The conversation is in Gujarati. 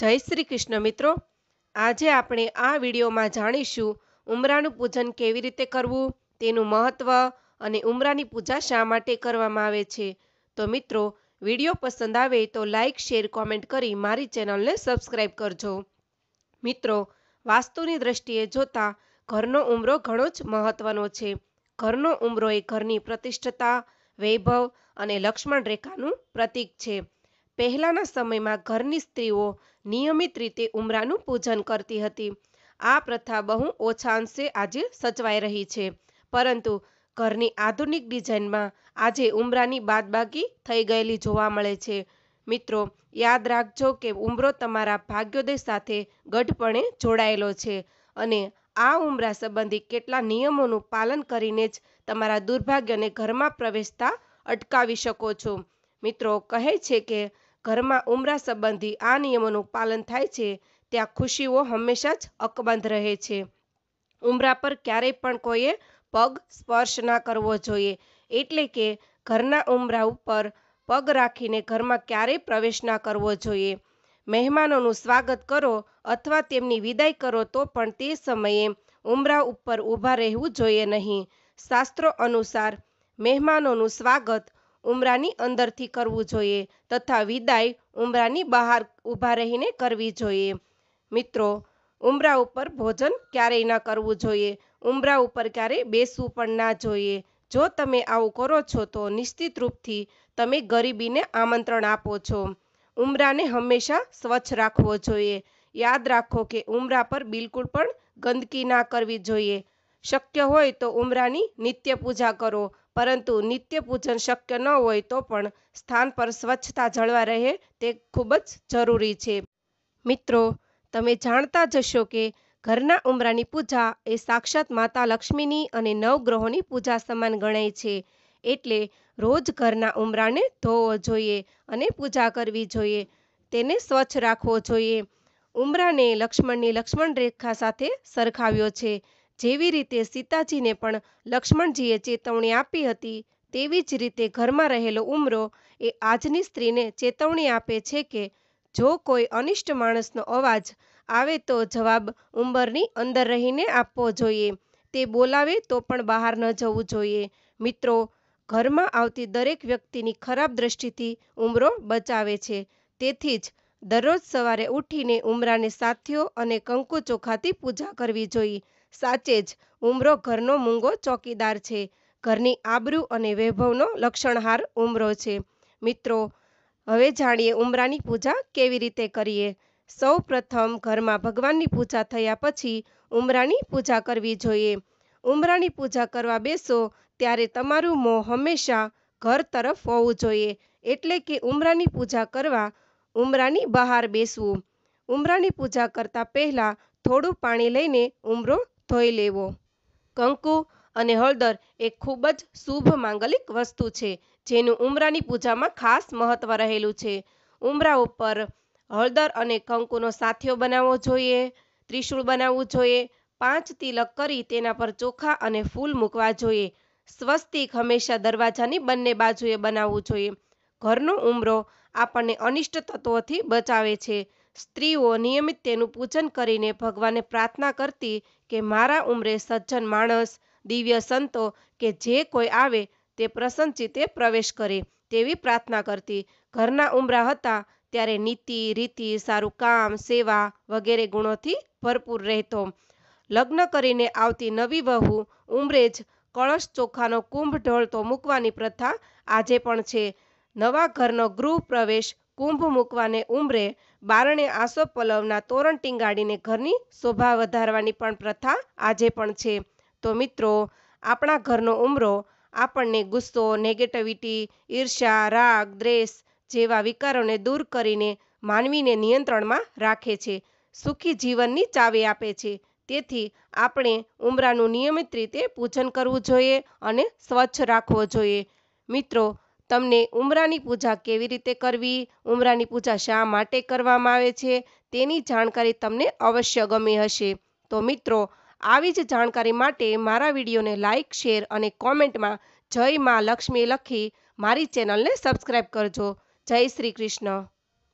જય શ્રી કૃષ્ણ મિત્રો આજે આપણે આ વિડીયોમાં જાણીશું ઉમરાનું પૂજન કેવી રીતે કરવું તેનું મહત્વ અને ઉમરાની પૂજા શા માટે કરવામાં આવે છે તો મિત્રો વિડીયો પસંદ આવે તો લાઇક શેર કોમેન્ટ કરી મારી ચેનલને સબસ્ક્રાઇબ કરજો મિત્રો વાસ્તુની દ્રષ્ટિએ જોતાં ઘરનો ઉમરો ઘણો જ મહત્વનો છે ઘરનો ઉમરો એ ઘરની પ્રતિષ્ઠતા વૈભવ અને લક્ષ્મણ રેખાનું પ્રતીક છે પહેલાંના સમયમાં ઘરની સ્ત્રીઓ નિયમિત રીતે ઉમરાનું પૂજન કરતી હતી આ પ્રથા બહુ ઓછા અંશે આજે સચવાઈ રહી છે પરંતુ ઘરની આધુનિક ડિઝાઇનમાં આજે ઉમરાની બાદબાકી થઈ ગયેલી જોવા મળે છે મિત્રો યાદ રાખજો કે ઉમરો તમારા ભાગ્યોદય સાથે ગઢપણે જોડાયેલો છે અને આ ઉમરા સંબંધી કેટલા નિયમોનું પાલન કરીને જ તમારા દુર્ભાગ્યને ઘરમાં પ્રવેશતા અટકાવી શકો છો મિત્રો કહે છે કે ઘરમાં ઉમરા સંબંધી આ નિયમોનું પાલન થાય છે ત્યાં ખુશીઓ હંમેશા જ અકબંધ રહે છે ઉમરા પર ક્યારેય પણ કોઈએ પગ સ્પર્શ ના કરવો જોઈએ એટલે કે ઘરના ઉમરા ઉપર પગ રાખીને ઘરમાં ક્યારેય પ્રવેશ ના કરવો જોઈએ મહેમાનોનું સ્વાગત કરો અથવા તેમની વિદાય કરો તો પણ તે સમયે ઉમરા ઉપર ઊભા રહેવું જોઈએ નહીં શાસ્ત્રો અનુસાર મહેમાનોનું સ્વાગત ઉમરાની અંદરથી કરવું જોઈએ તથા વિદાય ઉમરાની બહાર ઊભા રહીને કરવી જોઈએ મિત્રો ઉમરા ઉપર ભોજન ક્યારેય ન કરવું જોઈએ ઉમરા ઉપર ક્યારેય બેસવું પણ ના જોઈએ જો તમે આવું કરો છો તો નિશ્ચિત રૂપથી તમે ગરીબીને આમંત્રણ આપો છો ઉમરાને હંમેશા સ્વચ્છ રાખવો જોઈએ યાદ રાખો કે ઉમરા પર બિલકુલ પણ ગંદકી ના કરવી જોઈએ શક્ય હોય તો ઉમરાની નિત્ય પૂજા કરો પરંતુ નિત્ય પૂજન શક્ય ન હોય તો પણ સ્થાન પર સ્વચ્છતા જળવા રહે તે ખૂબ જ જરૂરી છે મિત્રો તમે જાણતા જશો કે ઘરના ઉમરાની પૂજા એ સાક્ષાત માતા લક્ષ્મીની અને નવગ્રહોની પૂજા સમાન ગણાય છે એટલે રોજ ઘરના ઉમરાને ધોવો જોઈએ અને પૂજા કરવી જોઈએ તેને સ્વચ્છ રાખવો જોઈએ ઉમરાને લક્ષ્મણની લક્ષ્મણ રેખા સાથે સરખાવ્યો છે જેવી રીતે સીતાજીને પણ લક્ષ્મણજીએ ચેતવણી આપી હતી તેવી જ રીતે ઘરમાં રહેલો ઉમરો એ આજની સ્ત્રીને ચેતવણી આપે છે કે જો કોઈ અનિષ્ટ માણસનો અવાજ આવે તો જવાબ ઉંબરની અંદર રહીને આપવો જોઈએ તે બોલાવે તો પણ બહાર ન જવું જોઈએ મિત્રો ઘરમાં આવતી દરેક વ્યક્તિની ખરાબ દ્રષ્ટિથી ઉમરો બચાવે છે તેથી જ દરરોજ સવારે ઉઠીને ઉમરાને સાથીઓ અને કંકુ ચોખાથી પૂજા કરવી જોઈએ સાચે જ ઉમરો ઘરનો મૂંગો ચોકીદાર છે ઘરની આબરૂ અને વૈભવનો લક્ષણહાર ઉમરો છે મિત્રો હવે જાણીએ ઉમરાની પૂજા કેવી રીતે કરીએ સૌ પ્રથમ ઘરમાં ભગવાનની પૂજા થયા પછી ઉમરાની પૂજા કરવી જોઈએ ઉમરાની પૂજા કરવા બેસો ત્યારે તમારું મોં હંમેશા ઘર તરફ હોવું જોઈએ એટલે કે ઉમરાની પૂજા કરવા ઉમરાની બહાર બેસવું ઉમરાની પૂજા કરતા પહેલાં થોડું પાણી લઈને ઉમરો ધોઈ લેવો કંકુ અને હળદર એ ખૂબ જ શુભ માંગલિક વસ્તુ છે જેનું ઉમરાની પૂજામાં ખાસ મહત્વ રહેલું છે ઉમરા ઉપર હળદર અને કંકુનો સાથિયો બનાવવો જોઈએ ત્રિશુળ બનાવવું જોઈએ પાંચ તિલક કરી તેના પર ચોખા અને ફૂલ મૂકવા જોઈએ સ્વસ્તિક હંમેશા દરવાજાની બંને બાજુએ બનાવવું જોઈએ ઘરનો ઉમરો આપણને અનિષ્ટ તત્વોથી બચાવે છે સ્ત્રીઓ નિયમિત તેનું પૂજન કરીને ભગવાને પ્રાર્થના કરતી કે મારા ઉંમરે સજ્જન માણસ દિવ્ય સંતો કે જે કોઈ આવે તે પ્રસંચિતે પ્રવેશ કરે તેવી પ્રાર્થના કરતી ઘરના ઉમરા હતા ત્યારે નીતિ રીતિ સારું કામ સેવા વગેરે ગુણોથી ભરપૂર રહેતો લગ્ન કરીને આવતી નવી વહુ ઉમરે જ કળશ ચોખાનો કુંભ ઢોળતો મૂકવાની પ્રથા આજે પણ છે નવા ઘરનો ગૃહ પ્રવેશ કુંભ મૂકવાને ઉમરે બારણે આસો પલવના તોરણ ટીંગાડીને ઘરની શોભા વધારવાની પણ પ્રથા આજે પણ છે તો મિત્રો આપણા ઘરનો ઉમરો આપણને ગુસ્સો નેગેટિવિટી ઈર્ષા રાગ દ્વેષ જેવા વિકારોને દૂર કરીને માનવીને નિયંત્રણમાં રાખે છે સુખી જીવનની ચાવી આપે છે તેથી આપણે ઉમરાનું નિયમિત રીતે પૂજન કરવું જોઈએ અને સ્વચ્છ રાખવો જોઈએ મિત્રો તમને ઉમરાની પૂજા કેવી રીતે કરવી ઉમરાની પૂજા શા માટે કરવામાં આવે છે તેની જાણકારી તમને અવશ્ય ગમી હશે તો મિત્રો આવી જ જાણકારી માટે મારા વિડીયોને લાઇક શેર અને કોમેન્ટમાં જય મા લક્ષ્મી લખી મારી ચેનલને સબસ્ક્રાઈબ કરજો જય શ્રી કૃષ્ણ